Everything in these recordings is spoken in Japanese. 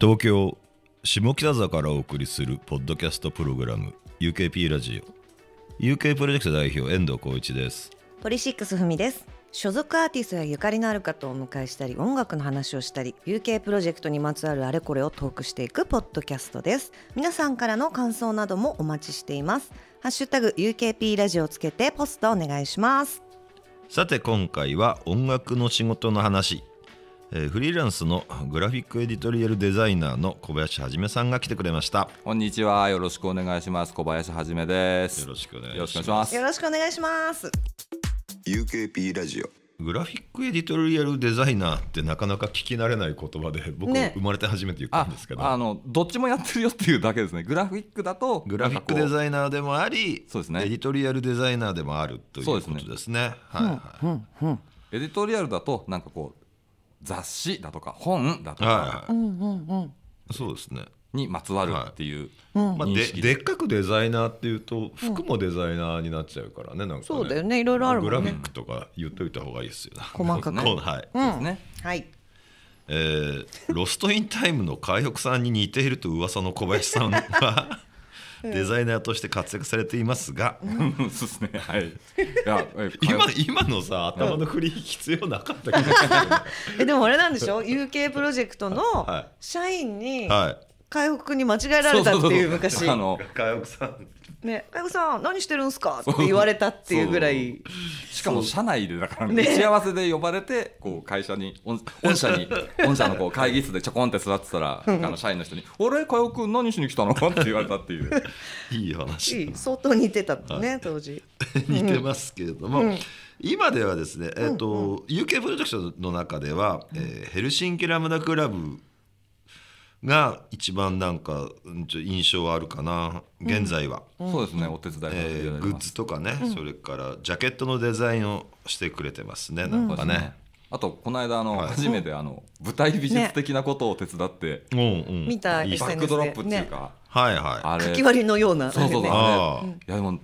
東京下北沢からお送りするポッドキャストプログラム UKP ラジオ UK プロジェクト代表遠藤浩一ですポリシックスふみです所属アーティストやゆかりのある方をお迎えしたり音楽の話をしたり UK プロジェクトにまつわるあれこれをトークしていくポッドキャストです皆さんからの感想などもお待ちしていますハッシュタグ UKP ラジオをつけてポストお願いしますさて今回は音楽の仕事の話えー、フリーランスのグラフィックエディトリアルデザイナーの小林はじめさんが来てくれましたこんにちはよろしくお願いします小林はじめですよろしくお願いしますよろしくお願いします UKP ラジオグラフィックエディトリアルデザイナーってなかなか聞き慣れない言葉で僕生まれて初めて言ったんですけど、ね、あのどっちもやってるよっていうだけですねグラフィックだとグラフィックデザイナーでもありそうです、ね、エディトリアルデザイナーでもあるということですね。ですねはい、はい、うんうんうんエディトリアルだとなんかこう雑誌だとか本だとかははいい、そうですねにまつわるっていう、はい、まあ、ででっかくデザイナーっていうと服もデザイナーになっちゃうからね、なんか、ね、そうだよねいろいろある、ね、グラフィックとか言っといた方がいいですよ、細かく、ね、はい、うん、ですねはいえー、ロストインタイムの海北さんに似ていると噂の小林さんはデザイナーとして活躍されていますが、うん、そうですねはいい 今今のさ頭の振り必要なかったけど、えでもあれなんでしょ UK プロジェクトの社員に、はい海北に間違えられたっていう昔。そうさんね、かよこさん何してるんすかって言われたっていうぐらいしかも社内でだから、ね、打ち合わせで呼ばれてこう会社に御社に御 社のこう会議室でちょこんって座ってたら、あの社員の人に「俺かよくん何しに来たの?」って言われたっていう いい話相当似てたね、はい、当時 似てますけれども、うん、今ではですね、えーとうんうん、UK プロジェクションの中では、えー、ヘルシンキラムダクラブが一番なんか印象あるかな現在は、うん、そうですねお手伝い、えー、グッズとかね、うん、それからジャケットのデザインをしてくれてますね、うん、なんかね、あとこの間あの、はい、初めてあの舞台美術的なことを手伝って、ね、うんうん、見たバックドロップっていうか、ね、はいはい、あれかき割りのようなそうそうそう、ね、いやでも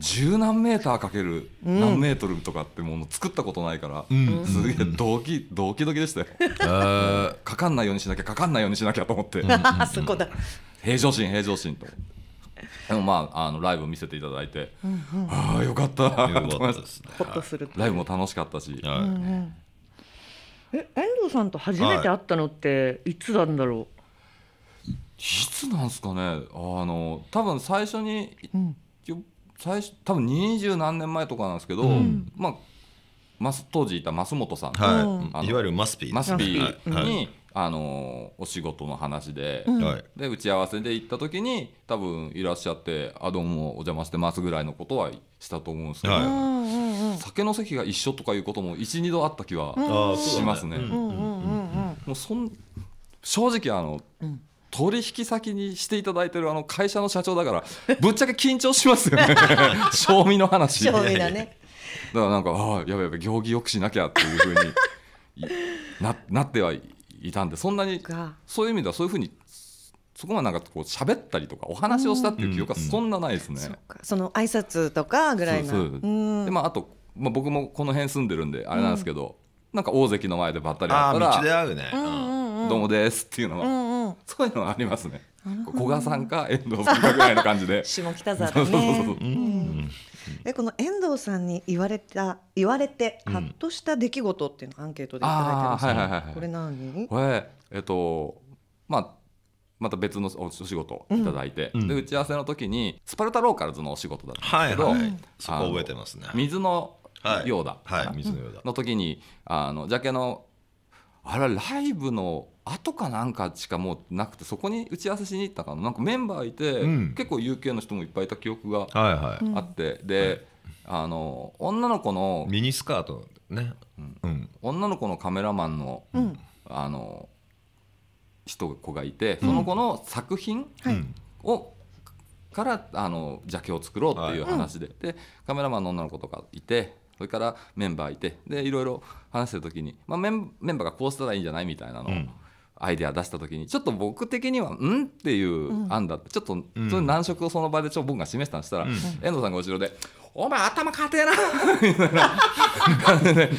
十何メーターかける何メートルとかってもの作ったことないから、うん、すげえドキドキドキでしたよ、かかんないようにしなきゃかかんないようにしなきゃと思って そこだ平常心平常心とでもまああのライブ見せていただいて、うんうん、ああよかったホッね、ほっとするライブも楽しかったし、はいうんうん、え遠藤さんと初めて会ったのっていつなんだろう、はい、いつなんですかねあの多分最初に、うん、最初多分二十何年前とかなんですけど、まあマス当時いた増本さん、はい、いわゆるマスピーマスピーに、あのお仕事の話で,、で打ち合わせで行った時に多分いらっしゃって「あどうもお邪魔してます」ぐらいのことはしたと思うんですけど、酒の席が一緒とかいうことも12度あった気はしますね。もうそん正直あの、取引先にしていただいてるあの会社の社長だからぶっちゃけ緊張しますよね 賞味の話賞味だねだからなんかああやべやべ行儀よくしなきゃっていうふうにな なってはいたんでそんなにそういう意味ではそういうふうにそこはなんかこう喋ったりとかお話をしたっていう記憶はそんなないですね。うんうん、そその挨拶とかぐらいの。でまああとまあ僕もこの辺住んでるんであれなんですけど、うん、なんか大関の前でばったり会ったら、ね、どうもですっていうのは。そういうのありますね。古賀さんか遠藤さんかぐらいの感じで。下北沢でね。えこの遠藤さんに言われた言われてハッとした出来事っていうのアンケートでいただいてます、ね、これ何？これえっとまあ。また別のお仕事いただいて、うん、で打ち合わせの時にスパルタローカルズのお仕事だったんですけど、はいはい、そこ覚えてますね水のようだ、はい、はい、水のようだの時にあのジャケのあれライブの後かなんかしかもうなくてそこに打ち合わせしに行ったかななんかメンバーいて、うん、結構 UK の人もいっぱいいた記憶があって、はいはい、で、はい、あの女の子のミニスカートね、うんうん、女の子のカメラマンの、あの人子がいてその子の作品を、からあの邪気を作ろうっていう話ではい、でカメラマンの女の子とかいてそれからメンバーいてでいろいろ話してる時に、まあ、メンメンバーがこうしたらいいんじゃないみたいなのを。アイデア出した時にちょっと僕的には「ん?」っていう案だって、ちょっとその難色をその場でちょ僕が示したんしたら、遠藤さんが後ろで「お前頭かてえな」みたで。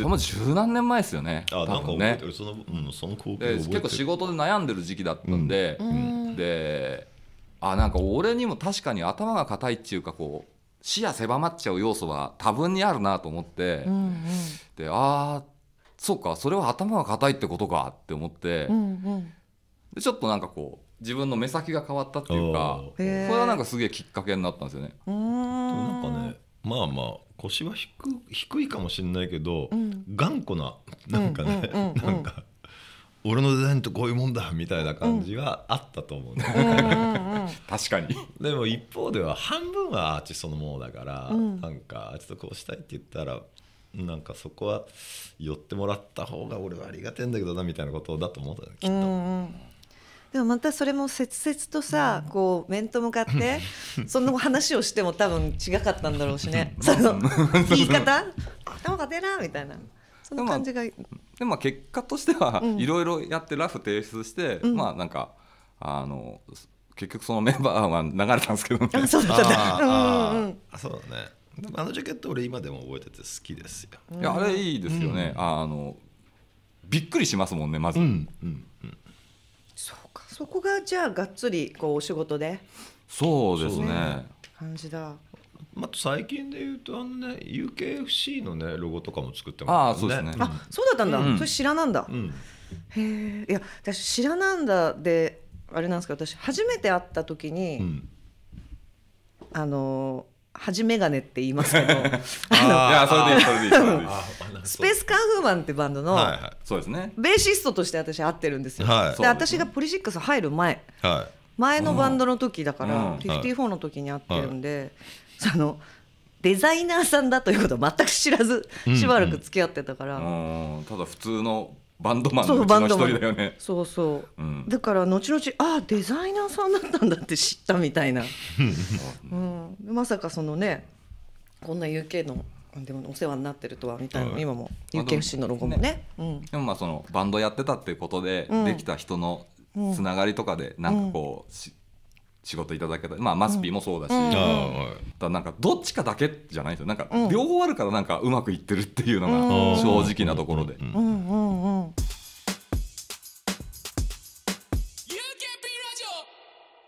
そ 十何年前ですよね。あ、なんかね、えの、うその光景結構仕事で悩んでる時期だったんで、で、あ、なんか俺にも確かに頭が固いっていうかこう視野狭まっちゃう要素は多分にあるなと思って、で、ああそうかそれは頭が硬いってことかって思って、うんうん、でちょっとなんかこう自分の目先が変わったっていうかそれはなんかすげえきっかけになったんですよね。なんかねまあまあ腰は低いかもしれないけど、うん、頑固ななんかね、うんうん、なんか俺のデザインとこういうもんだみたいな感じはあったと思うね、確かにでも一方では半分はアーチそのものだから、うん、なんかちょっとこうしたいって言ったらなんかそこは寄ってもらった方が俺はありがてんだけどなみたいなことだと思ったきっと。うんでもまたそれも切々とさ、こう面と向かって その話をしても多分違かったんだろうしね その言い方頭が出なみたいなその感じがでも結果としてはいろいろやってラフ提出して、うん、まあなんかあの結局そのメンバーは流れたんですけど あそうだねあのジャケット俺今でも覚えてて好きですよいやあれいいですよね、うん、あのびっくりしますもんねまず、うんうんうん、そうかそこがじゃあがっつりこうお仕事でそうですね、ね、感じだまあ、最近で言うとあのね UKFC のねロゴとかも作ってますね。あそうですね。あそうだったんだ。うん、それ知らなんだ。うん、へえ。いや私知らなんだであれなんですけど私初めて会った時に、うん、あの恥めがねって言いますけど スペースカンフーマンってバンドの、そうですねベーシストとして私会ってるんですよ、はい、で、私がポリシックス入る前、はい、前のバンドの時だから、うん、54の時に会ってるんで、はい、そのデザイナーさんだということを全く知らずしばらく付き合ってたから、うんうん、ただ普通のバンドマンのうちの一人だよねそうそう、うん、だから後々ああデザイナーさんだったんだって知ったみたいな、うん、まさかそのねこんな UK のでもお世話になってるとはみたいな、うん、今も u k 不 c のロゴもね、まあ、ね、うん、でもまあそのバンドやってたっていうことで、できた人のつながりとかでなんかこう、仕事いただけたまあマスピーもそうだし、うんうん、だなんかどっちかだけじゃないですよなんか両方あるからなんかうまくいってるっていうのが正直なところで。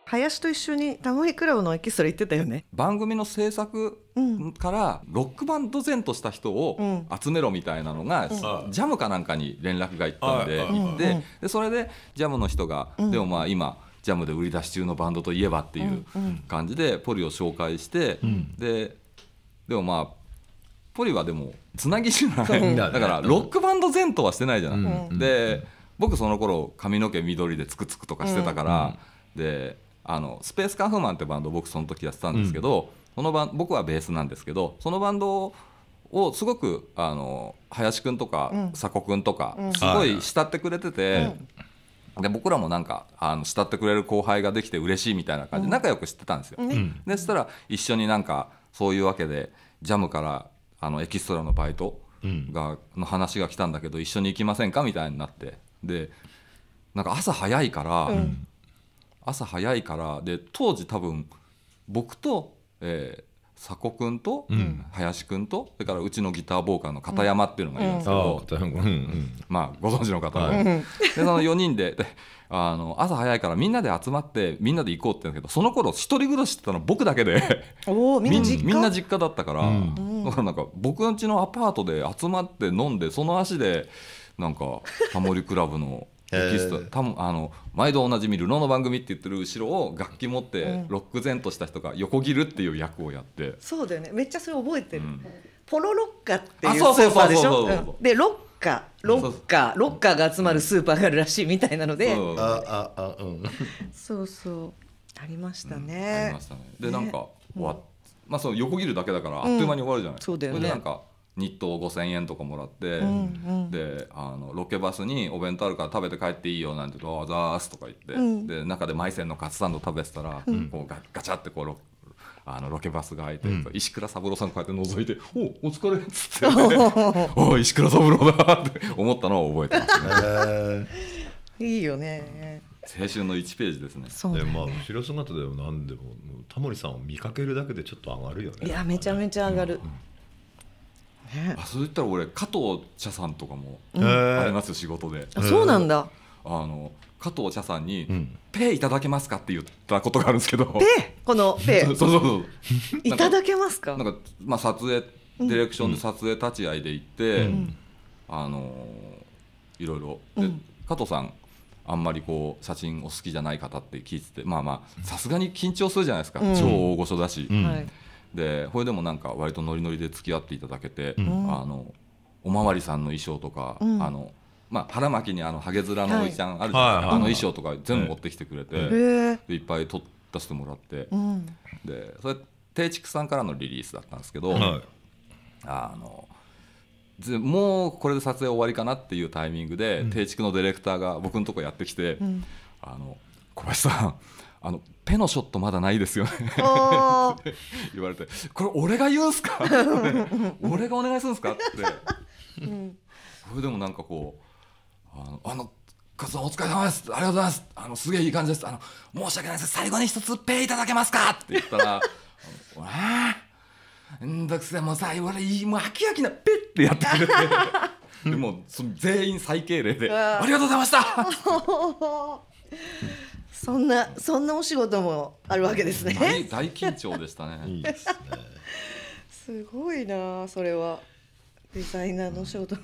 林と一緒に「タモリクラブ」のエキストラ行ってたよね番組の制作からロックバンド前とした人を集めろみたいなのが、ジャムかなんかに連絡がいったんで、て、でそれでジャムの人が、でもまあ今ジャムで売り出し中のバンドといえばっていう感じでポリを紹介して、うん、ででもまあポリはでもつなぎじゃない、だからロックバンド前とはしてないじゃない、で僕その頃髪の毛緑でつくつくとかしてたから、であのスペースカンフーマンってバンド僕その時やってたんですけど、そのバン僕はベースなんですけどそのバンドをすごくあの林くんとか、佐古くんとか、すごい慕ってくれてて、で僕らもなんかあの慕ってくれる後輩ができて嬉しいみたいな感じで仲良くしてたんですよ。うん、でしたら一緒になんかそういうわけでジャムからあのエキストラのバイトが、の話が来たんだけど一緒に行きませんかみたいになってでなんか朝早いから、うん、朝早いからで当時多分僕と、えー、佐古君と、林君とそれからうちのギターボーカルの片山っていうのがいるんですけど、うんうん、まあご存知の方も、はい、でその4人であの朝早いからみんなで集まってみんなで行こうって言うんですけどその頃一人暮らしってたの僕だけでみんな実家だったから、だからなんか僕の家のアパートで集まって飲んでその足でなんかタモリクラブの。テキスト多分あの毎度おなじみルノの番組って言ってる後ろを楽器持ってロック前とした人が横切るっていう役をやって、うん、そうだよねめっちゃそれ覚えてる、うん、ポロロッカっていうスーパーでしょでロッカロッカロッカが集まるスーパーがあるらしいみたいなので、うあああうんそうそうありましたね、ありましたねで、なんか終わっ、まあその横切るだけだからあっという間に終わるじゃない、そうだよねなんか日当5,000円とかもらって、うんうん、であのロケバスに「お弁当あるから食べて帰っていいよ」なんて言うと「あざーす」とか言って、うん、で中でマイセンのカツサンド食べてたら、うん、こうガガチャってこうあのロケバスが開いて、うん、石倉三郎さんこうやって覗いて「おお疲れ」っつって、ね 「お石倉三郎だ」って思ったのを覚えてますね。いいよね。青春の1ページですね。そうねまあ後ろ姿でも何でもタモリさんを見かけるだけでちょっと上がるよね。いやめちゃめちゃ上がる。うんあそういったら俺加藤茶さんとかもありますよ仕事で。あそうなんだ。あの加藤茶さんに、ペイいただけますかって言ったことがあるんですけど。ペイこのペイ。そうそうそう。いただけますか。なんかまあ撮影ディレクションで撮影立ち会いで行って、あのいろいろ加藤さん。あんまりこう写真お好きじゃない方って聞いててまあまあさすがに緊張するじゃないですか、超大御所だし、でこれでもなんか割とノリノリで付き合っていただけて、うん、あのおまわりさんの衣装とか、うん、あのまあ、腹巻きにあのハゲヅラのおじちゃんあるじゃないですか、あの衣装とか全部持ってきてくれて、いっぱい撮らせてもらって、でそれ定畜さんからのリリースだったんですけど、あのもうこれで撮影終わりかなっていうタイミングで、定畜のディレクターが僕のとこやってきて「あの小林さんあのペのショットまだないですよね 言われてこれ俺が言うんすか 俺がお願いするんすかって、それでもなんかこうあのあのお疲れ様ですありがとうございますあのすげえいい感じですあの申し訳ないです最後に一つペイいただけますかって言ったら「ああんどくせもうされいいもう飽き飽きなペッ」ってやってくれて。でも全員最敬礼で「ありがとうございました!」そんなそんなお仕事もあるわけですね。大緊張でしたね。いいすね。すごいなそれは。デザイナーの仕事、う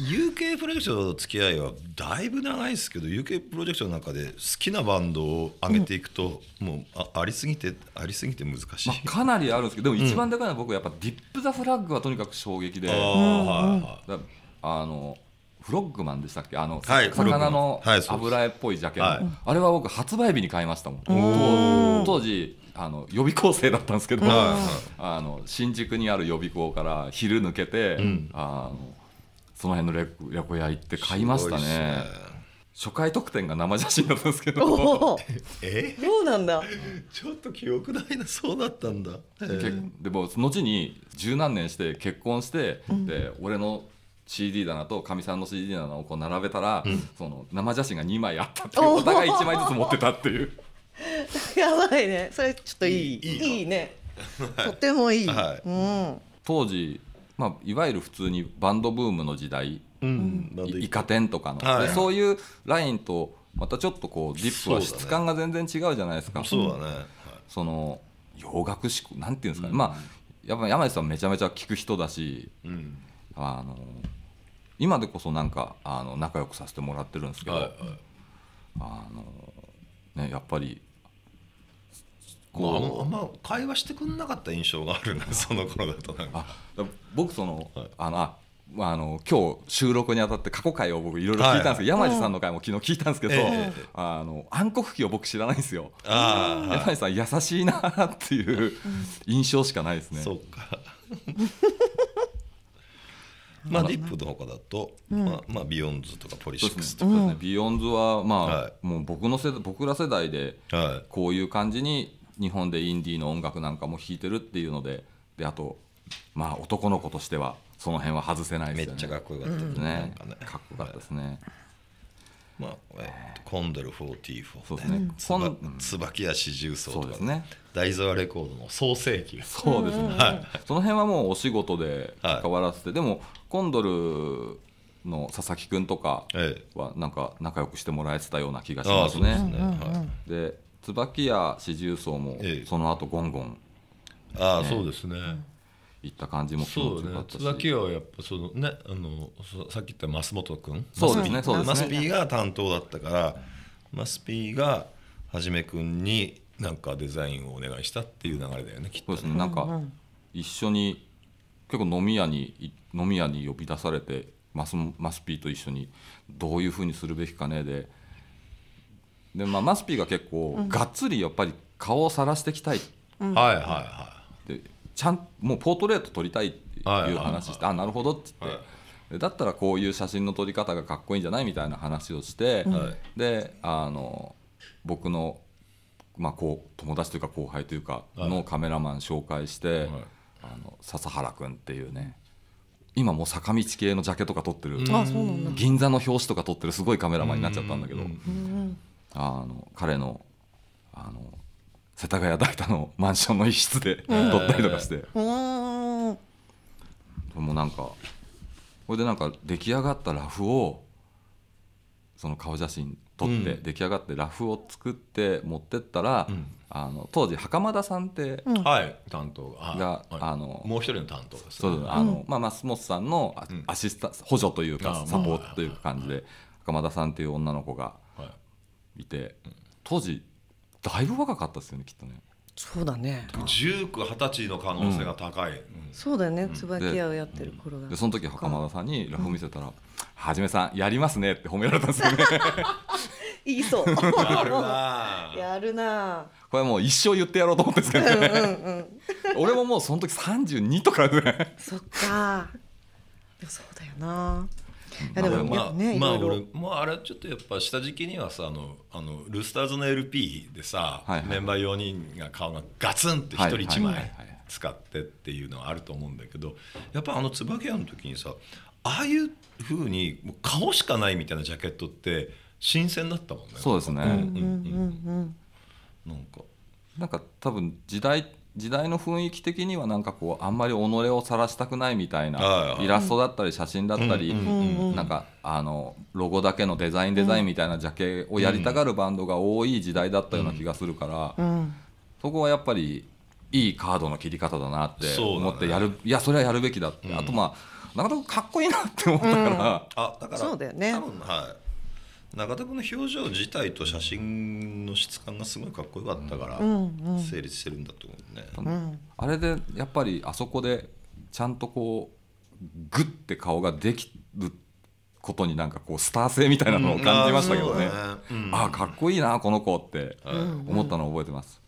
UK プロジェクションと付き合いはだいぶ長いですけど UK プロジェクションの中で好きなバンドを上げていくと、うん、もうあありすぎてありすぎて難しい、まあ、かなりあるんですけどでも一番高いのは僕やっぱディップ・ザ・フラッグはとにかく衝撃で、うん、あのフロッグマンでしたっけあの、はい、魚の油絵っぽいジャケット、はい、あれは僕発売日に買いましたもん当時あの予備校生だったんですけど、あの新宿にある予備校から昼抜けて、うん、あのその辺のレレコ屋行って買いましたね初回特典が生写真だったんですけどえそうなんだちょっと記憶ないなそうだったんだ、えー、でも後に十何年して結婚して、うん、で俺の CD 棚とかみさんの CD 棚をこう並べたら、うん、その生写真が2枚あったっていうお互い1枚ずつ持ってたっていう やばいねそれちょっといいいいね とてもいい、はい、うん、当時、まあ、いわゆる普通にバンドブームの時代、うん、イカ天とかの、はい、そういうラインとまたちょっとこうディップは質感が全然違うじゃないですかそうだね、その洋楽し考なんていうんですかね、うん、まあやっぱ山内さんめちゃめちゃ聞く人だし、うんあの今でこそなんかあの仲良くさせてもらってるんですけど、はいはい、あのね、やっぱりこう、まあ、あんま会話してくんなかった印象があるな その頃だとなんか僕その、はい、あのあまあ、あの今日収録にあたって過去回を僕いろいろ聞いたんですけど、山路さんの回も昨日聞いたんですけど、あの暗黒期を僕知らないんですよあ、山路さん優しいなっていう印象しかないですね。そうかまあ、リップのほかだと、まあ、まあ、ビヨンズとかポリシックスとか、ね、ビヨンズは、まあ、はい、もう僕の世代僕ら世代で、こういう感じに日本でインディーの音楽なんかも弾いてるっていうのでであと、まあ、男の子としてはその辺は外せないですよね。めっちゃかっこよかったですね。かっこよかったですね。まあえー、コンドル44そうですね椿屋四重奏とか、ね、大沢レコードの創世期そうですね、はい、その辺はもうお仕事で関わらせて、はい、でもコンドルの佐々木君とかはなんか仲良くしてもらえてたような気がしますね。で、ね椿屋四重奏もその後ゴンゴン、ああそうですね、いった感じも気持ちよかったし、ね、津崎はやっぱそのねあのさっき言った増本君そうですねそうですねマスピーが担当だったから、マスピーがはじめ君になんかデザインをお願いしたっていう流れだよねきっと、そうですねなんか一緒に結構飲み屋に飲み屋に呼び出されてマスマスピーと一緒にどういうふうにするべきかねでで、まあ、マスピーが結構がっつりやっぱり顔をさらしていきたい、うん、はいはいはいでちゃんもうポートレート撮りたいっていう話して、あなるほどっつって、だったらこういう写真の撮り方がかっこいいんじゃないみたいな話をして、であの僕の、まあ、こう友達というか後輩というかのカメラマン紹介して、あの笹原君っていうね今もう坂道系のジャケとか撮ってる銀座の表紙とか撮ってるすごいカメラマンになっちゃったんだけどあの彼のあの世田谷代田のマンションの一室で撮ったりとかして、もうなんかこれでなんか出来上がったラフをその顔写真撮って、うん、出来上がってラフを作って持ってったら、うん、あの当時袴田さんって、うん、担当が、あのもう一人の担当です、ね、そうあの、まあ、マスさんのアシスタ補助というかサポートという感じで袴田さんっていう女の子がいて、当時だいぶ若かったですよねきっとねそうだね19、20歳の可能性が高い、うんそうだよね椿屋をやってる頃だでその時袴田さんにラフ見せたら「はじめさんやりますね」って褒められたんですよね 言いそうやるなやるなこれもう一生言ってやろうと思ってですけどねうん、俺ももうその時32とかねそっかそうだよないやでもまあ、ね、まあ俺まああれちょっとやっぱ下敷きにはさあのあのルスターズの LP でさ、はいはい、メンバー4人が顔がガツンって1人1枚使ってっていうのはあると思うんだけどやっぱあの椿屋の時にさああいうふうに顔しかないみたいなジャケットって新鮮だったもんねそうですねなんか多分時代時代の雰囲気的にはなんかこうあんまり己を晒したくないみたいなイラストだったり写真だったりなんかあのロゴだけのデザインデザインみたいなジャケをやりたがるバンドが多い時代だったような気がするからそこはやっぱりいいカードの切り方だなって思ってやるいやそれはやるべきだってあとまあなかなかかっこいいなって思ったからあだからそうだよねはい中田君の表情自体と写真の質感がすごいかっこよかったから成立してるんだと思うね、うんうん、あれでやっぱりあそこでちゃんとこうグッて顔ができることになんかこうスター性みたいなのを感じましたけどねうん、あ、ね、あかっこいいなこの子って思ったのを覚えてます、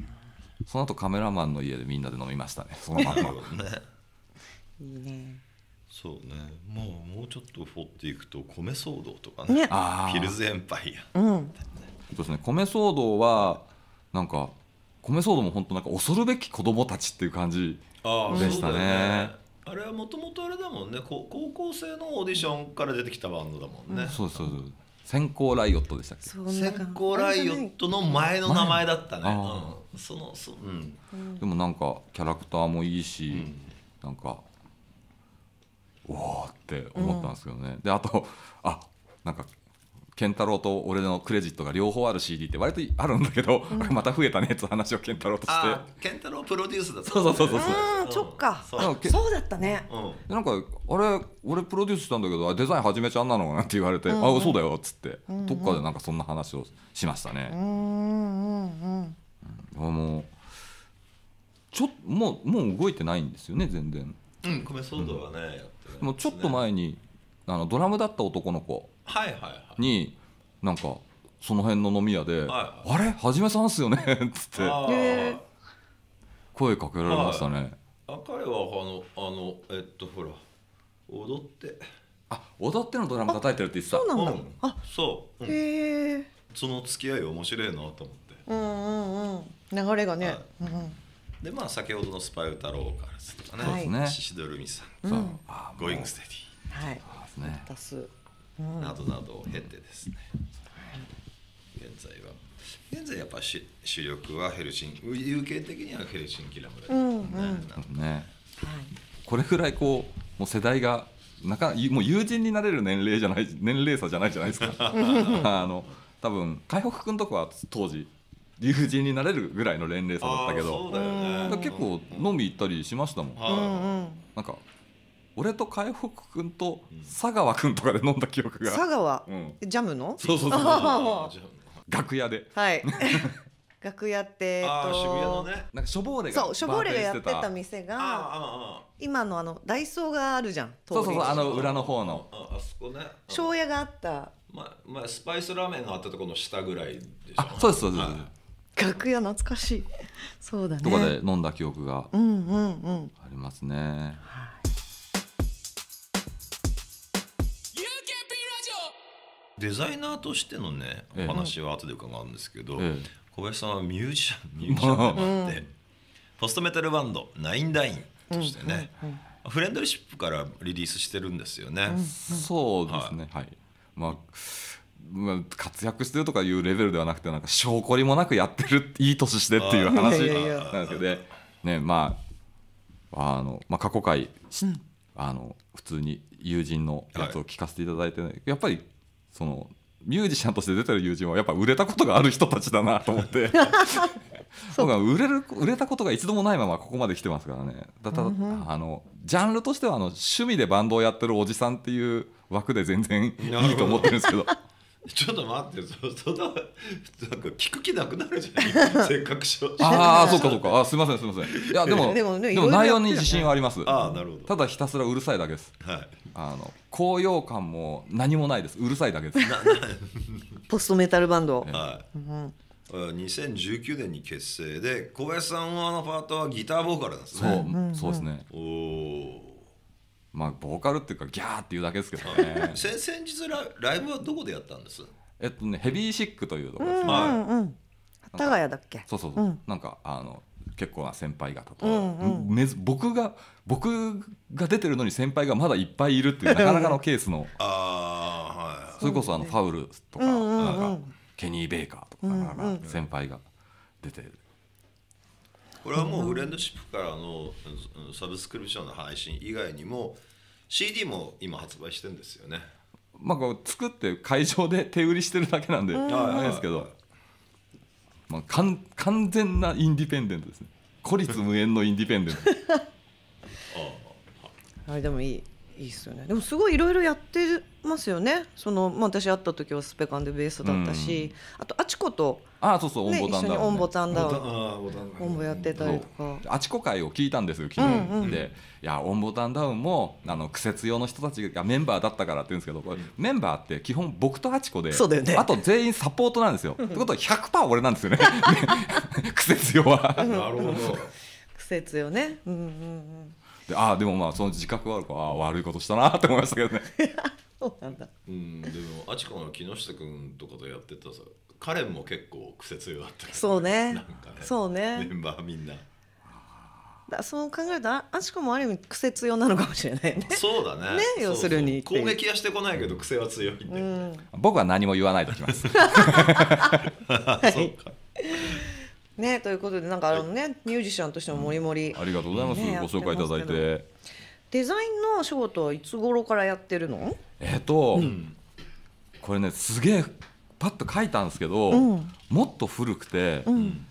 その後カメラマンの家でみんなで飲みましたねそのまんま いいねそうねもうもうちょっと掘っていくと米騒動とかねねピルズエンパイア、うん、そうですね米騒動はなんか米騒動も本当なんか恐るべき子供たちっていう感じでしたね。あ、れはもともとあれだもんね高校生のオーディションから出てきたバンドだもんね。うん、そうそうそう先行ライオットでしたっけ先行ライオットの前の名前だったね、うん、そのそ、うん、でもなんかキャラクターもいいし、うん、なんかおおって思ったんですけどね、うん、であとあなんか健太郎と俺のクレジットが両方ある CD って割とあるんだけど、うん、また増えたねって話を健太郎として健太郎プロデュースだった、ね、そうそうそうそうそっかそうだったね、うん、なんかあれ俺プロデュースしたんだけどデザインはじめちゃんなのかなって言われて、うんうん、あそうだよっつって、うんうん、どっかでなんかそんな話をしましたねうんうんうんあもうちょもうもう動いてないんですよね全然うん米騒動はね、ね、もうちょっと前にあのドラムだった男の子に、はいいはなんかその辺の飲み屋で「あれはじめさんっすよね」っ つって声かけられましたね。あ彼はあのあのえっとほら踊ってあ踊ってのドラム叩いてるって言ってたそうなんだ、あそう、へえその付き合い面白いなと思ってうんうんうん流れがね、うんでまあ先ほどの「スパイウタローカルズ」とかね、はい、シシドルミさん、うん、ゴイングステディ、はい、そうですね、うん、などなどを経てですね、現在は現在やっぱし主力はヘルシン有形的にはヘルシンキラムラ、ね、うんうん、ね、はい、これぐらいこうもう世代がなかもう友人になれる年齢じゃない年齢差じゃないじゃないですか あの多分海北君とかは当時理不尽になれるぐらいの年齢差だったけど、ね、結構飲み行ったりしましたもん、はい、なんか俺と海北君と佐川君とかで飲んだ記憶が佐川、うん、ジャムのそうそうそう 楽屋ではい 楽屋ってえっと渋谷のねなんかしょぼうれがそうしょぼうれがやってた店が今のあのダイソーがあるじゃんそうそうそうあの裏の方のあそこね庄屋があったまあまあスパイスラーメンがあったところの下ぐらいでしょあそうですそうです、はい楽屋懐かしいそうだねとかで飲んだ記憶がありますね、うんうんうんデザイナーとしてのねお話は後で伺うんですけど、ええ、小林さんはミュージシャンミュージシャンでもあって、ポストメタルバンドナインダインとしてね、フレンドリシップからリリースしてるんですよね。うんうん、そうですね、はい、はい、まあ活躍してるとかいうレベルではなくてなんか証拠りもなくやってるいい年してっていう話なんですけどね、まああの、まあ、過去回、うん、あの普通に友人のやつを聞かせていただいて、ねはい、やっぱりそのミュージシャンとして出てる友人はやっぱ売れたことがある人たちだなと思って 僕は売れる売れたことが一度もないままここまで来てますからねだた、うん、あのジャンルとしてはあの趣味でバンドをやってるおじさんっていう枠で全然いいと思ってるんですけどちょっと待ってそ そんななんか聞く気なくなるじゃん せっかくしああそうかそうかあすみませんすみませんいやでもでも、ね,、内容に自信はありますあなるほどただひたすらうるさいだけです、はい、あの高揚感も何もないですうるさいだけです ポストメタルバンド、はい、うん2019年に結成で小林さんはあのパートはギターボーカルなんですねそううんうん、そうですねおおまあボーカルっていうかギャーっていうだけですけどね 先々日ラライブはどこでやったんですえっとねヘビーシックというとこですね、うんうん、幡ヶ谷だっけそうそうそう、うん、なんかあの結構な先輩方と、うんうん、僕が僕が出てるのに先輩がまだいっぱいいるっていう なかなかのケースの あ、はい、それこそあのファウルとかうんうんうん、なんかケニー・ベイカーとかか先輩が出てる。うんうんこれはもうフレンドシップからのサブスクリプションの配信以外にも CD も今発売してんですよねまあこう作って会場で手売りしてるだけなんであれですけど、まあ、かん完全なインディペンデントですね孤立無縁のインディペンデント ああでもいいいいっすよねでもすごいいろいろやってますよねその、まあ、私会った時はスペカンでベースだったし、うん、あとあちことあそうそう、ね、オンボタンダウン、ね、オンボタンダウンオンボやってたりとかあちこ会を聞いたんですよ昨日、うんうん、でいやオンボタンダウンもあの苦節用の人たちがメンバーだったからって言うんですけどこれ、メンバーって基本僕とあちこでそうだよ、ね、あと全員サポートなんですよってことは100%俺なんですよね 苦節用はなるほど苦節用ねうんうんうんでああでもまあその自覚はあるかああ悪いことしたなと思いましたけどね そうなんだうんでもあちこの木下君とかとやってたさ彼も結構癖強かったそうねなんかねそうねメンバーみんなだそう考えるとああちこもある意味癖強なのかもしれないねそうだねね要するにそうそう攻撃はしてこないけど癖は強いんで、うん僕は何も言わないときます そうかねということでなんかあのね、はい、ミュージシャンとしてももりもり、ありがとうございます、ね、ご紹介いただいてデザインの仕事はいつ頃からやってるのえっと、うん、これねすげえパッと書いたんですけど、うん、もっと古くて、うん、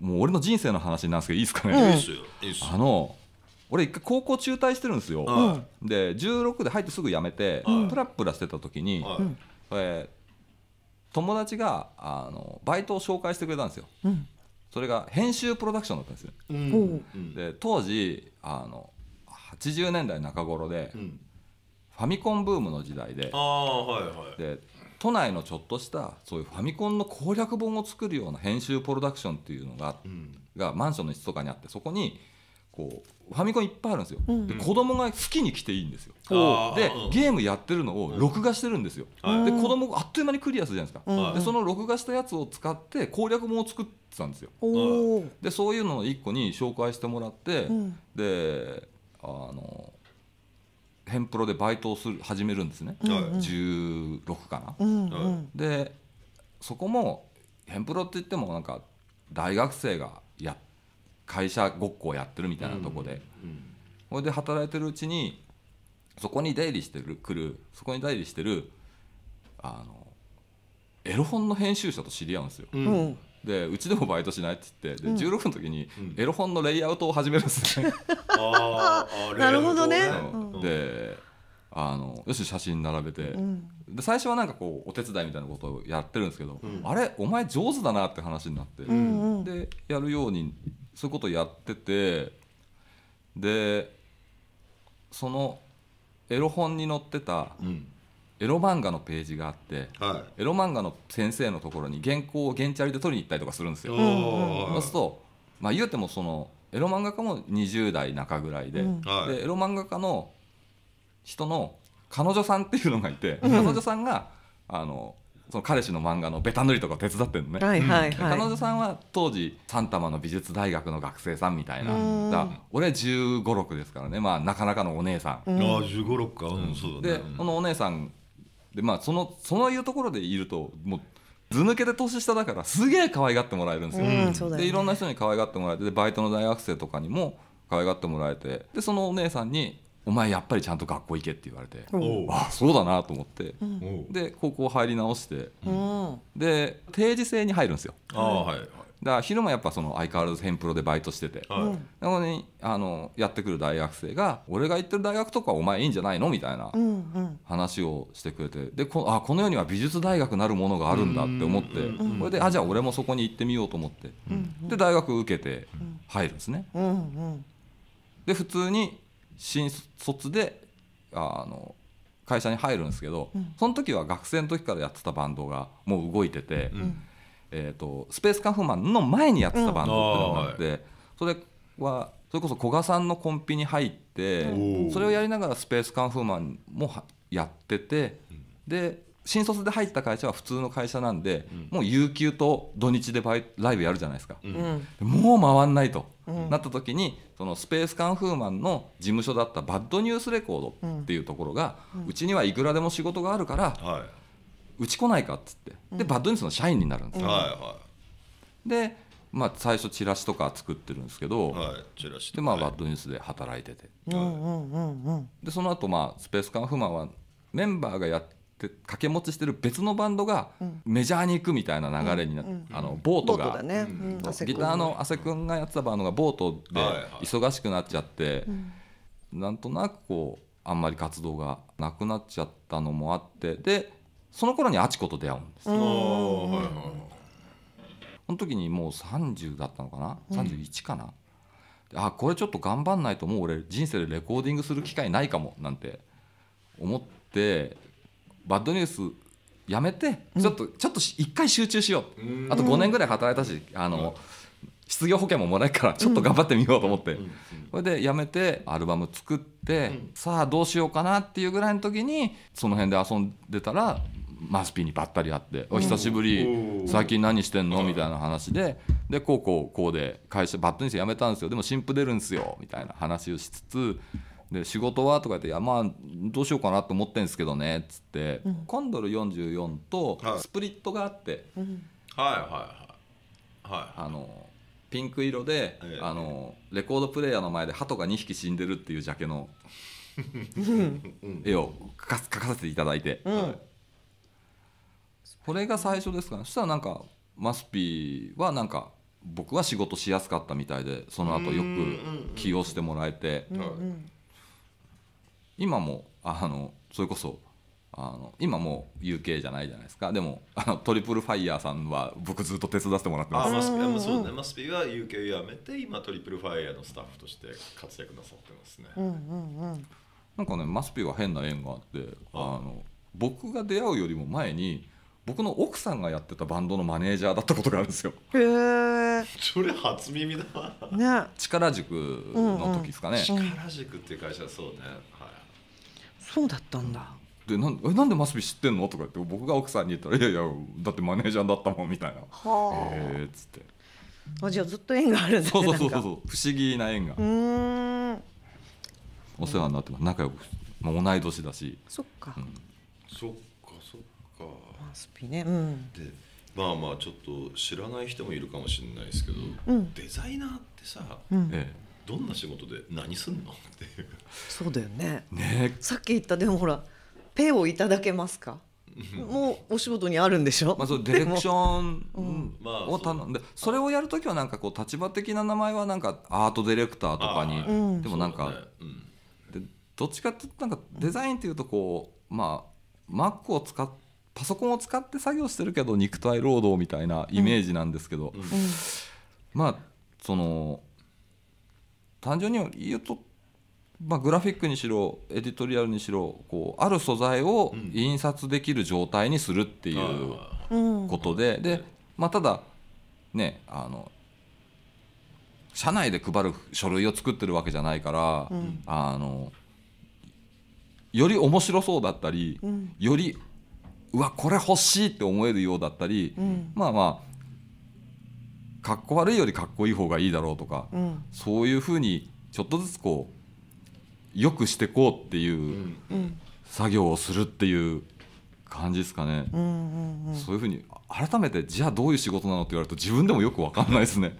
もう俺の人生の話なんですけどいいですかね、あの俺一回高校中退してるんですよ、で16で入ってすぐ辞めて、プラプラしてた時に、えー、友達があのバイトを紹介してくれたんですよ、それが編集プロダクションだったんですよ、うん、で当時あの80年代中頃で、うん、ファミコンブームの時代ではいはい、で都内のちょっとしたそういうファミコンの攻略本を作るような編集プロダクションっていうのがうん、がマンションの一室とかにあってそこにこうファミコンいっぱいあるんですよ、うん、で子供が好きに来ていいんですよ、うん、でゲームやってるのを録画してるんですよ、うん、で子供あっという間にクリアするじゃないですか、でその録画したやつを使って攻略本を作ってたんですよ、でそういうのを1個に紹介してもらって、であのヘンプロでバイトをする始めるんですね、うんうん、16かな、うんうん、でそこもヘンプロって言ってもなんか大学生が会社ごっこをやってるみたいなとこで、ほ、う、んうん、で働いてるうちにそこに出入りしてる来るそこに出入りしてるあのエロ本の編集者と知り合うんですよ。うんでうちでもバイトしないって言ってで、16の時にエロ本のレイアウトを始めるんですね、う ん、なるほどね、うん、であのよし写真並べて、うん、で最初はなんかこうお手伝いみたいなことをやってるんですけど、あれお前上手だなって話になって、うんうん、でやるようにそういうことやっててでそのエロ本に載ってた、エロ漫画のページがあって、エロ漫画の先生のところに原稿を原チャリで取りに行ったりとかするんですよ。そうすると、まあ、言うてもそのエロ漫画家も20代中ぐらいでうん、でエロ漫画家の人の彼女さんっていうのがいて、彼女さんがあのその彼氏の漫画のベタ塗りとか手伝ってるのね、はいはいはい、彼女さんは当時タ玉の美術大学の学生さんみたいなだ俺1 5 6ですからね、まあ、なかなかのお姉さん、うん、ああ1 5 6か、うん、そうだねでこのお姉さんでまあそのそういうところでいるともう図抜けで年下だからすげえ可愛がってもらえるんですようんでいろんな人に可愛がってもらえてでバイトの大学生とかにも可愛がってもらえてでそのお姉さんにお前やっぱりちゃんと学校行けって言われてあそうだなと思って、うん、で高校入り直して、うん、で定時制に入るんですよ。あはいだから昼間やっぱその相変わらず天プロでバイトしてて、はい、なのにあのやってくる大学生が「俺が行ってる大学とかお前いいんじゃないの?」みたいな話をしてくれてでこあこの世には美術大学なるものがあるんだって思ってそれであじゃあ俺もそこに行ってみようと思って、うん、で大学受けて入るんですね。うんうん、で普通に新卒であの会社に入るんですけど、うん、その時は学生の時からやってたバンドがもう動いてて、うん、えーと、スペースカンフーマンの前にやってたバンドっていうのがあって、うん、それはそれこそ古賀さんのコンビに入ってそれをやりながらスペースカンフーマンもやっててで新卒で入った会社は普通の会社なんで、うん、もう有給と土日でバイライブやるじゃないですか、うん、もう回んないと、うん、なった時にそのスペースカンフーマンの事務所だったバッドニュースレコードっていうところが、うちにはいくらでも仕事があるから、うち来ないかっつってでバッドニュースの社員になるんですよ。で、まあ、最初チラシとか作ってるんですけど、はい、チラシで、まあ、バッドニュースで働いてて、でその後、まあスペースカンフーマンはメンバーがやって掛け持ちしてる別のバンドがメジャーに行くみたいな流れになって、うん、あのボートが、ねうん、ギターの阿瀬君がやってたバンドがボートで忙しくなっちゃって、はいはい、なんとなくこうあんまり活動がなくなっちゃったのもあってでその頃にあちこと出会うんです。その時にもう30だったのかな31かな、うん、あこれちょっと頑張んないともう俺人生でレコーディングする機会ないかもなんて思ってバッドニュースやめてちょっと、ちょっと一回集中しようあと5年ぐらい働いたしあの、失業保険ももらえるからちょっと頑張ってみようと思って、それでやめてアルバム作って、さあどうしようかなっていうぐらいの時にその辺で遊んでたらマスピーにばったり会って「お久しぶり最近何してんの?」みたいな話で「でこうこうこうで会社バッドニュース辞めたんですよでも新婦出るんですよ」みたいな話をしつつ。で仕事は?」とか言って「いやまあどうしようかなと思ってんですけどね」っつって、うんコンドル44とスプリットがあって、うんはいはいはいはいあのピンク色で、ええあのレコードプレーヤーの前で鳩が2匹死んでるっていうジャケの絵を描か描かせていただいて、うんこれが最初ですかねそしたらなんかマスピーはなんか僕は仕事しやすかったみたいでその後よく起用してもらえてうんうん今もあのそれこそあの今もう UK じゃないじゃないですかでもあのトリプルファイヤーさんは僕ずっと手伝ってもらってますあマスピーそうねマスピーは UK を辞めて今トリプルファイヤーのスタッフとして活躍なさってますね、うんうんうん、なんかねマスピーは変な縁があってあの僕が出会うよりも前に僕の奥さんがやってたバンドのマネージャーだったことがあるんですよへえそれ初耳だね力塾の時ですかね、うんうん、力塾っていう会社そうねはいそうだったんだでなんえなんでマスビ知ってんのとかって僕が奥さんに言ったら「いやいやだってマネージャーだったもん」みたいな「はあ、えー」っつってあじゃあずっと縁があるんだ、ね、そうそうそうそう不思議な縁がうんお世話になってます仲良く、まあ、同い年だしそっか、うん、そっかそっかマスピねうんでまあまあちょっと知らない人もいるかもしれないですけど、うん、デザイナーってさ、うん、ええどんな仕事で何すんのっていうそうだよねねさっき言ったでもほらペをいただけますかもうお仕事にあるんでしょ、まあ、そうディレクションを頼んでそれをやる時はなんかこう立場的な名前はなんかアートディレクターとかに、はい、でもなんか、ねうん、でどっちかっていうとなんかデザインっていうとこうまあ Mac を使ってパソコンを使って作業してるけど肉体労働みたいなイメージなんですけど、うんうん、まあその単純に言うと、まあ、グラフィックにしろエディトリアルにしろこうある素材を印刷できる状態にするっていうことで,、でまあ、ただねあの社内で配る書類を作ってるわけじゃないから、うん、あのより面白そうだったり、うん、よりうわこれ欲しいって思えるようだったり、うん、まあまあかっこ悪いよりかっこいい方がいいだろうとか、うん、そういうふうにちょっとずつこうよくしてこうっていう作業をするっていう感じですかね、うんうんうん、そういうふうに改めてじゃあどういう仕事なのって言われると自分でもよく分かんないですね。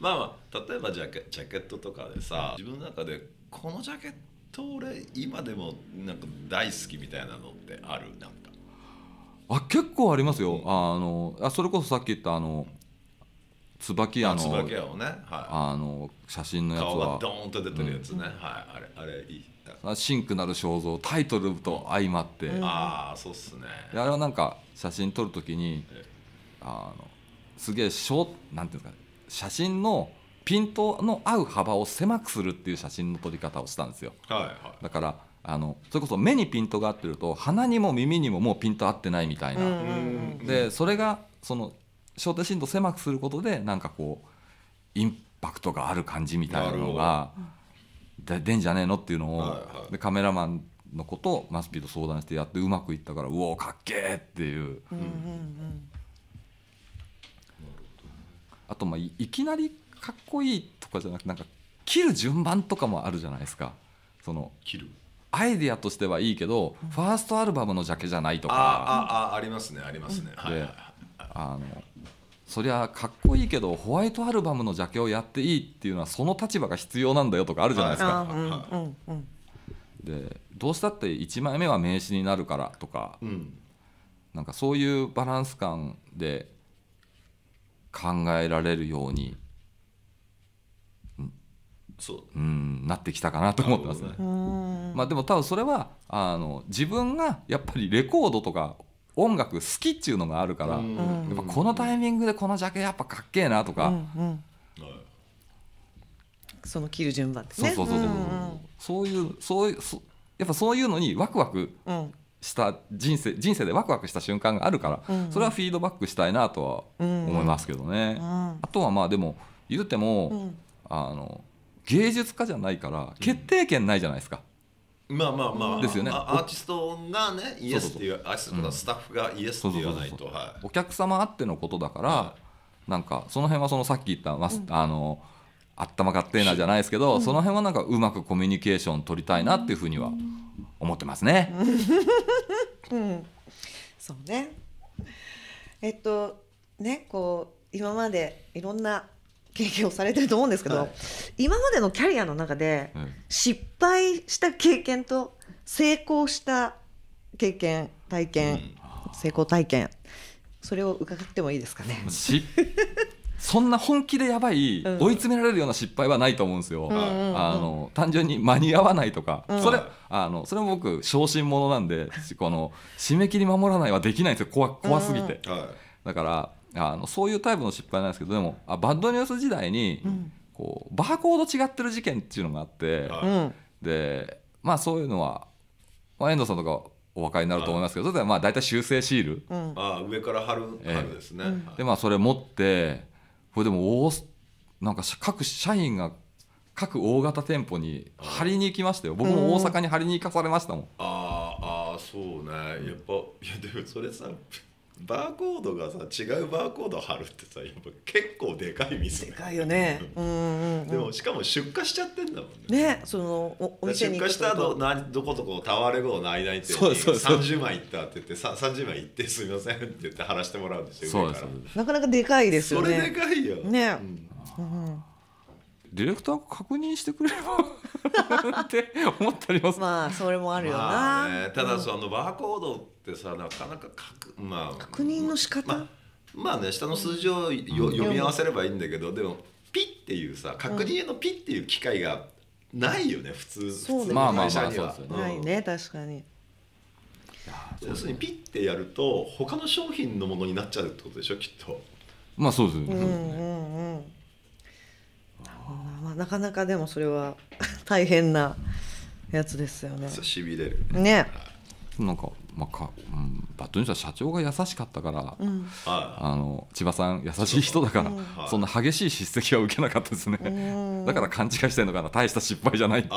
まあまあ例えばジャケジャケットとかでさ自分の中でこのジャケット俺今でもなんか大好きみたいなのってあるなんかあ結構ありますよ、うん、あのあそれこそさっき言ったあの椿屋の椿屋をね、はい、あの写真のやつは顔がドーンと出てるやつね、うん、はいあれあれいいシンクなる肖像タイトルと相まって、うん、ああそうっすねあれはなんか写真撮るときに、あのすげえなんていうか写真のピントの合う幅を狭くするっていう写真の撮り方をしたんですよ、はいはい、だからあのそれこそ目にピントが合ってると鼻にも耳にももうピント合ってないみたいな、でそれがその小手振動狭くすることでなんかこうインパクトがある感じみたいなのが出んじゃねえのっていうのを、でカメラマンのことをマスピと相談してやってうまくいったからうおかっけえっていう。あとまあいきなりかっこいいとかじゃなくなんか切る順番とかもあるじゃないですかそのアイディアとしてはいいけど、ファーストアルバムのジャケじゃないとかああありますねありますね、はい、あのそりゃかっこいいけどホワイトアルバムのジャケをやっていいっていうのはその立場が必要なんだよとかあるじゃないですか。でどうしたって1枚目は名刺になるからとか、うん、なんかそういうバランス感で考えられるようにそう、うん、なってきたかなと思ってますね。まあ、でも多分それはあの自分がやっぱりレコードとか音楽好きっちゅうのがあるから、やっぱこのタイミングでこのジャケやっぱかっけえなとか、その切る順番ってねそうそうそうそう、そういうそういうやっぱそういうのにワクワクした人生人生でワクワクした瞬間があるから、それはフィードバックしたいなとは思いますけどね、あとはまあでも言うても、あの芸術家じゃないから決定権ないじゃないですか。まあまあまあ、ですよねアーティストがねイエスっていうアーティストスタッフがイエスって言わないとお客様あってのことだから、なんかその辺はそのさっき言ったます、うん、あの頭かってえなじゃないですけど、うん、その辺はなんかうまくコミュニケーション取りたいなっていうふうには思ってますね。うん、そうねえっとねこう今までいろんな経験をされてると思うんですけど、はい、今までのキャリアの中で失敗した経験と成功した経験体験、うん、成功体験それを伺ってもいいですかね。そんな本気でやばい、うん、追い詰められるような失敗はないと思うんですよ。うんうんうん、あの単純に間に合わないとか、うん、それあのそれも僕小心者なんでこの締め切り守らないはできないんですよ怖怖すぎて、うんだからあのそういうタイプの失敗なんですけどでもあバッドニュース時代に、こうバーコード違ってる事件っていうのがあって、でまあそういうのは、まあ、遠藤さんとかお分かりになると思いますけど、はい、まあ大体修正シール、うん、あ上から貼る,、貼るですね、でまあそれ持ってこれでもおなんか各社員が各大型店舗に貼りに行きましたよ僕も大阪に貼りに行かされましたもん、ああそうねやっぱいやでもそれさバーコードがさ違うバーコード貼るってさやっぱ結構でかいミス、ね、でかいよね、うんうん、うん、でもしかも出荷しちゃってんだもんねねそのおお店に出荷したどなどことこタワーレゴの間にってそうそうそう30枚いったって言ってさ30枚いってすみませんって言って貼らしてもらうんですよそうですなかなかでかいですよねそれでかいよね、うん、うんディレクターが確認してくれればって思ってりますまあそれもあるよな、まあね、ただそのバーコードってさなかなか確,、まあ、確認の仕方、ままあね下の数字をよ、読み合わせればいいんだけどでもピッっていうさ確認へのピッっていう機会がないよね、普通そうね、まあまあまあそうないね確かに。要するにピッてやると他の商品のものになっちゃうってことでしょきっとまあそうですね、うんうんうんまあ、なかなかでもそれは 大変なやつですよね。しびれるね。ねなんかまあかうん、バッドニュースは社長が優しかったから、うん、あの千葉さん優しい人だから、うん、そんな激しい叱責は受けなかったですね、うん、だから勘違いしてるのかな大した失敗じゃないって、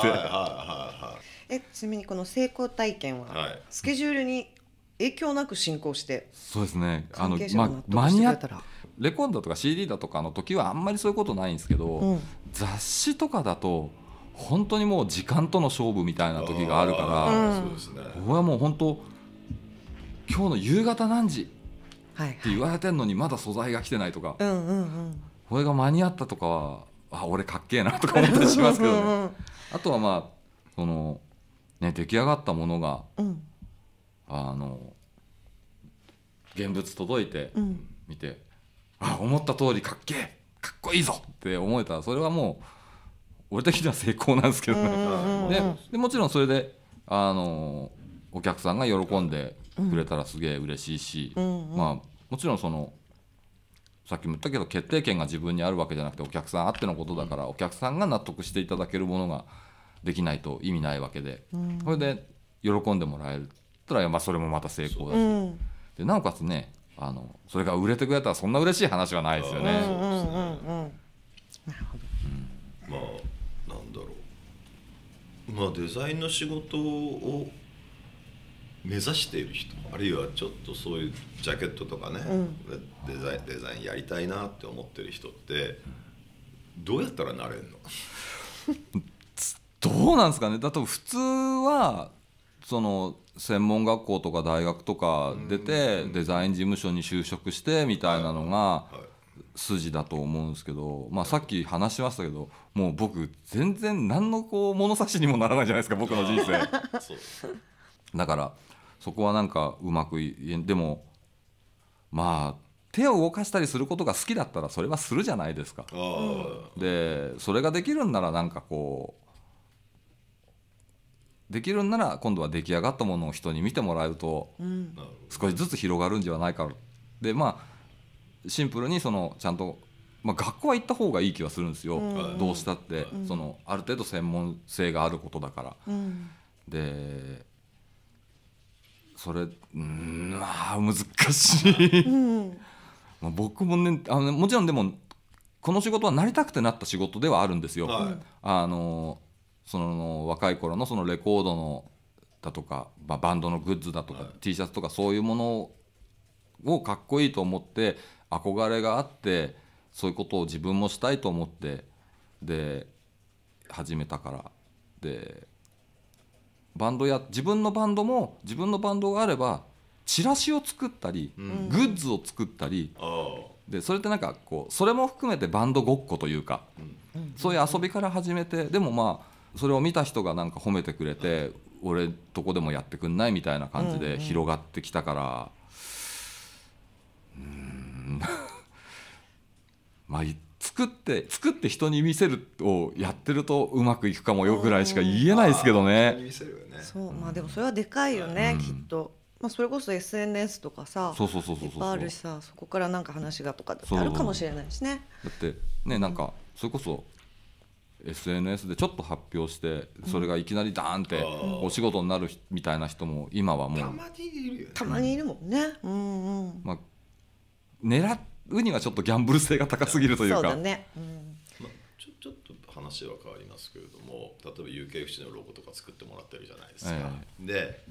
えちなみにこの成功体験は、はい、スケジュールに影響なく進行してそうですねあの、まあ、マニアレコードとか CD だとかの時はあんまりそういうことないんですけど、うん、雑誌とかだと本当にもう時間との勝負みたいな時があるから僕はもう本当今日の夕方何時って言われてんのにまだ素材が来てないとかこれが間に合ったとかはあ俺かっけえなとか思ったりしますけどねあとはまあそのね出来上がったものが、うん、あの現物届いて見て、うん、あ思った通りかっけえかっこいいぞって思えたらそれはもう俺的には成功なんですけどね、でもちろんそれであのお客さんが喜んでくれたらすげえ嬉しいし、まあもちろんそのさっきも言ったけど決定権が自分にあるわけじゃなくてお客さんあってのことだからお客さんが納得していただけるものができないと意味ないわけで、それで喜んでもらえたらまあそれもまた成功だし、でなおかつねあのそれが売れてくれたらそんな嬉しい話はないですよね。うんうんまあなんだろうまあデザインの仕事を目指している人あるいはちょっとそういうジャケットとかね、うん、デザインデザインやりたいなって思ってる人ってどうやったらなれるの どうなんですかねだと普通はその専門学校とか大学とか出てデザイン事務所に就職してみたいなのが筋だと思うんですけど、まあ、さっき話しましたけどもう僕全然何のこう物差しにもならないじゃないですか僕の人生 だからそこはなんかうまくいえでもまあ手を動かしたりすることが好きだったらそれはするじゃないですかでそれができるんならなんかこうできるんなら今度は出来上がったものを人に見てもらうと少しずつ広がるんじゃないかでまあシンプルにそのちゃんと、まあ、学校は行った方がいい気はするんですよ、うん、どうしたって、うん、そのある程度専門性があることだから。うん、でそれうんまあ難しいまあ僕もねあのもちろんでもこの仕事はなりたくてなった仕事ではあるんですよ。はい、あのその若い頃のそのレコードのだとか、まあ、バンドのグッズだとか、はい、T シャツとかそういうものをかっこいいと思って憧れがあってそういうことを自分もしたいと思ってで始めたからでバンドや自分のバンドも自分のバンドがあればチラシを作ったり、うん、グッズを作ったり、うん、でそれってなんかこうそれも含めてバンドごっこというか、うん、そういう遊びから始めてでもまあそれを見た人がなんか褒めてくれて俺どこでもやってくんないみたいな感じで広がってきたからうん まあ作って作って人に見せるをやってるとうまくいくかもよぐらいしか言えないですけどね。ねそうまあでもそれはでかいよね、うん、きっと。まあそれこそ SNS とかさ、そうそうそうそういっぱいあるしさ、そこからなんか話がとかってあるかもしれないしね。だってねなんかそれこそ SNS でちょっと発表してそれがいきなりダーンってお仕事になるみたいな人も今はもうたまにいるよねたまにいるもんねうんうんまあ狙うにはちょっとギャンブル性が高すぎるというかそうだね、まあ、ちょちょっと話は変わりますけれども例えば UKFC のロゴとか作ってもらってるじゃないですか、えで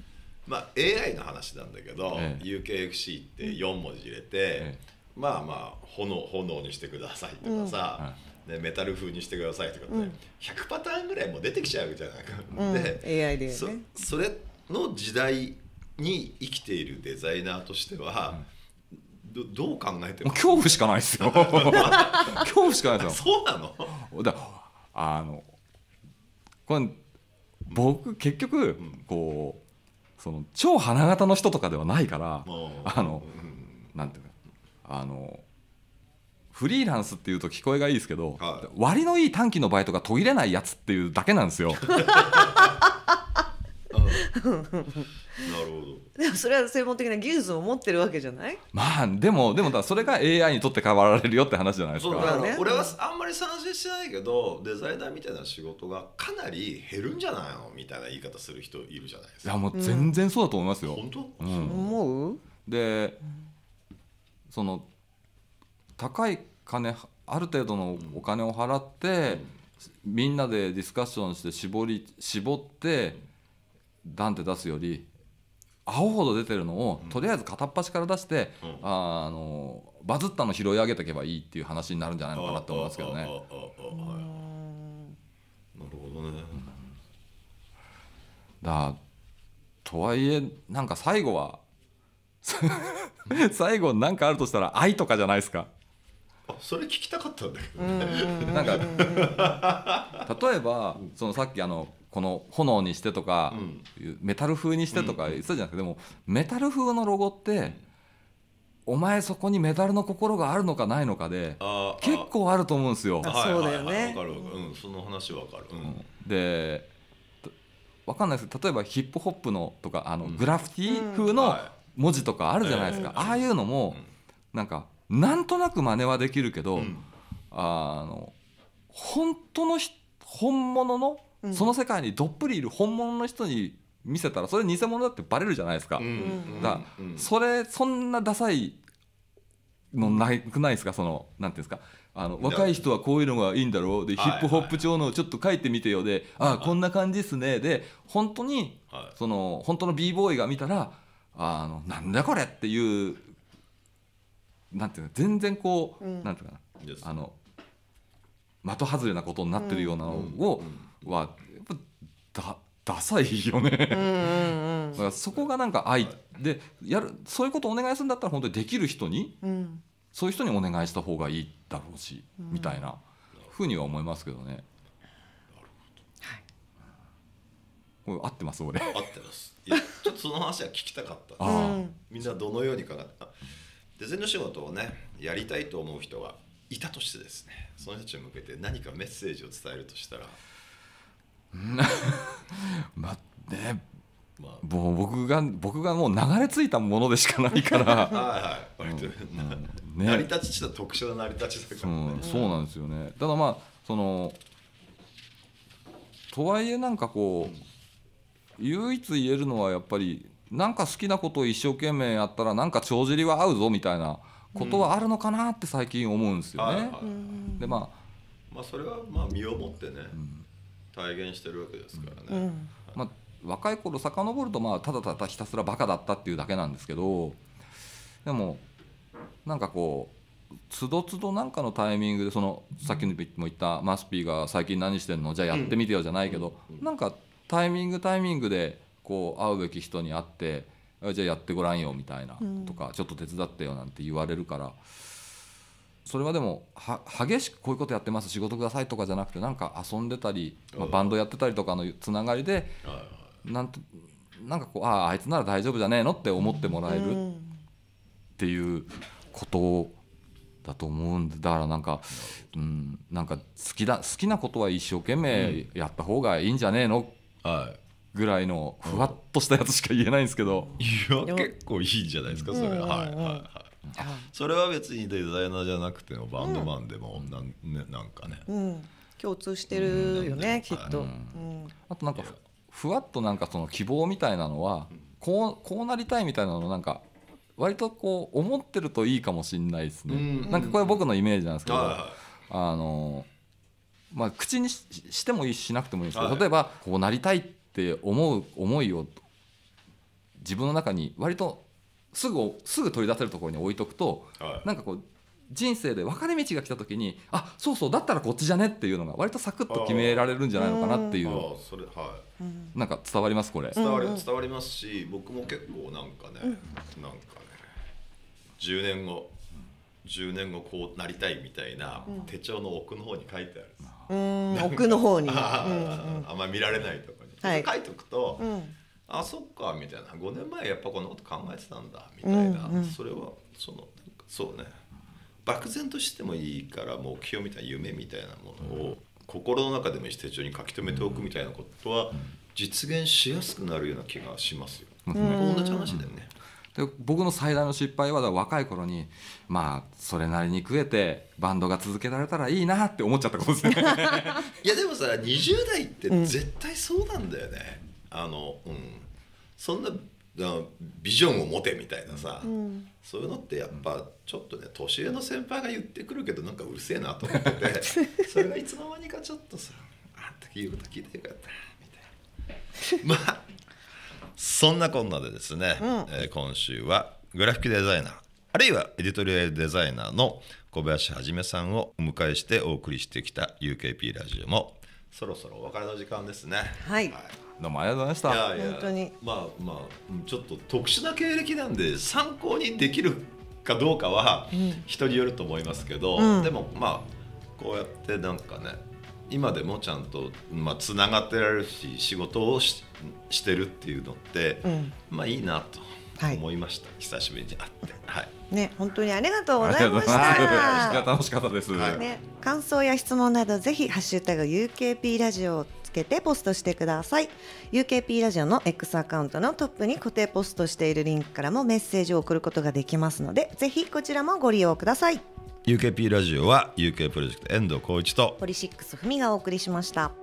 まあ AI の話なんだけど、えー、UKFC って4文字入れて、えまあまあ炎炎にしてくださいとかさ、うんはいね、メタル風にしてくださいとかって、うん、100パターンぐらいも出てきちゃうじゃないか、うん、で AI で、ね、そそれの時代に生きているデザイナーとしては、どどう考えても恐怖しかないですよ 恐怖しかないですよそうなのだあのこれ僕結局こうその超花形の人とかではないから、あの、なんていうかあのフリーランスっていうと聞こえがいいですけど、はい、割のいい短期のバイトが途切れないやつっていうだけなんですよ。なるほどでもそれは専門的な技術を持ってるわけじゃないまあでもでもだそれが AI にとって変わられるよって話じゃないですかそうだ、ね、俺はあんまり賛成してないけどデザイナーみたいな仕事がかなり減るんじゃないのみたいな言い方する人いるじゃないですかいやもう全然そうだと思いますよ、うん、本当、うん、思うでその高い金ある程度のお金を払って、みんなでディスカッションして絞り絞ってダンって出すより青ほど出てるのをとりあえず片っ端から出して、うん、ああのバズったの拾い上げていけばいいっていう話になるんじゃないのかなって思いますけどね。なるほどね。だとはいえなんか最後は最後なんかあるとしたら愛とかじゃないですか。それ聞きたかったんだけどね。なんか例えばそのさっきあのこの炎にしてとか、うん、メタル風にしてとか言ってたじゃなくて、でもメタル風のロゴって、お前そこにメダルの心があるのかないのかで結構あると思うんですよ。そうだよね。わかるわかる。うん、その話わかる。うん、で、わかんないです例えばヒップホップのとかあのグラフィティ風の文字とかあるじゃないですか。ああいうのもなんかなんとなく真似はできるけど、うん、あの本当の本物の、うん、その世界にどっぷりいる本物の人に見せたらそれ偽物だってバレるじゃないですか。うん、だからそれそんなダサいのないくないですかそのなんていうんですかあの若い人はこういうのがいいんだろうでヒップホップ調のちょっと書いてみてよで、ああこんな感じですねで本当に、その本当の b ボーイが見たらあのなんだこれっていうなんていうの全然こう、うん、なんていうかなあの的外れなことになってるようなのを、うん、はやっぱだダサいよねだからそこがなんか愛でやるそういうことお願いするんだったら本当にできる人に、うん、そういう人にお願いした方がいいだろうし、うん、みたいなふうには思いますけどね。これ合ってます俺。合ってます。ちょっとその話は聞きたかった。あみんなどのように考えた。デザインの仕事をねやりたいと思う人がいたとしてですねその人たちに向けて何かメッセージを伝えるとしたら まあね、まあ、もう僕が僕がもう流れ着いたものでしかないから はいはい割と、ね、成り立ちした特殊な成り立ちだから、ねうん、そうなんですよねただまあそのとはいえなんかこう唯一言えるのはやっぱりなんか好きなことを一生懸命やったらなんか帳尻は合うぞみたいなことはあるのかなって最近思うんですよね。でまあまあ、それはまあ身をもってね、体現してるわけですからね。まあ、若い頃遡るとまあただただひたすらバカだったっていうだけなんですけどでもなんかこうつどつどなんかのタイミングでそのさっきも言ったマスピーが最近何してんのじゃあやってみてよじゃないけどなんかタイミングタイミングで。こう会うべき人に会って「じゃあやってごらんよ」みたいなとか、ちょっと手伝ってよ」なんて言われるからそれはでも激しくこういうことやってます仕事くださいとかじゃなくてなんか遊んでたり、まバンドやってたりとかのつながりでなんとなんかこうあああいつなら大丈夫じゃねえのって思ってもらえるっていうことだと思うんでだからなんか、うん、なんか好きだ好きなことは一生懸命やった方がいいんじゃねえの、はいぐらいのふわっとしたやつしか言えないんですけど、うん、いや結構いいんじゃないですかそれは、うん、はいはいはいそれは別にデザイナーじゃなくてもバンドマンでもなん,、ね、なんかね、うん、共通してるよね、きっと、あとなんかふわっとなんかその希望みたいなのはこうこうなりたいみたいなのなんか割とこう思ってるといいかもしれないですね、うん、なんかこれ僕のイメージなんですけど、あのまあ口にしてもいいしなくてもいいんですけど、例えばこうなりたいってって思う思いを自分の中に割とすぐすぐ取り出せるところに置いとくと、はい、なんかこう人生で分かれ道が来た時にあそうそうだったらこっちじゃねっていうのが割とサクッと決められるんじゃないのかなっていうそれはい、なんか伝わりますこれ伝わり伝わりますし僕も結構なんかね、うん、なんかね10年後10年後こうなりたいみたいな手帳の奥の方に書いてある、うん、奥の方にあ,、んあんま見られないとか書いておくと、うん、あそっかみたいな5年前やっぱこんなこと考えてたんだみたいな、うんうん、それはそのそうね漠然としてもいいから目標みたいな夢みたいなものを心の中でも一手帳に書き留めておくみたいなことは実現しやすくなるような気がしますよ。うん、同じ話だよねで僕の最大の失敗は若い頃にまあそれなりに食えてバンドが続けられたらいいなって思っちゃったことですねいやでもさ20代って絶対そうなんだよね、うん、あのうんそんなビジョンを持てみたいなさ、うん、そういうのってやっぱちょっとね年上の先輩が言ってくるけどなんかうるせえなと思ってて それがいつの間にかちょっとさ「あん時言うこと聞いてよかった」みたいな。まあそんなこんなでですね、うん、えー、今週はグラフィックデザイナーあるいはエディトリアルデザイナーの小林はじめさんをお迎えしてお送りしてきた UKP ラジオもそろそろお別れの時間ですね。はい、はい、どうもありがとうございました。いやいや本当に。まあまあちょっと特殊な経歴なんで参考にできるかどうかは人によると思いますけど、うん、でもまあこうやってなんかね今でもちゃんとまあつがってられるし仕事をししてるっていうのって、うん、まあいいなと思いました、はい、久しぶりに会って。はいね、本当にありがとうございました。楽しかったです、はい、ね。感想や質問など、ぜひハッシュタグ UKP ラジオをつけてポストしてください。UKP ラジオの X アカウントのトップに固定ポストしているリンクからもメッセージを送ることができますので、ぜひこちらもご利用ください。UKP ラジオは UK プロジェクト遠藤浩一とポリシックスふみがお送りしました。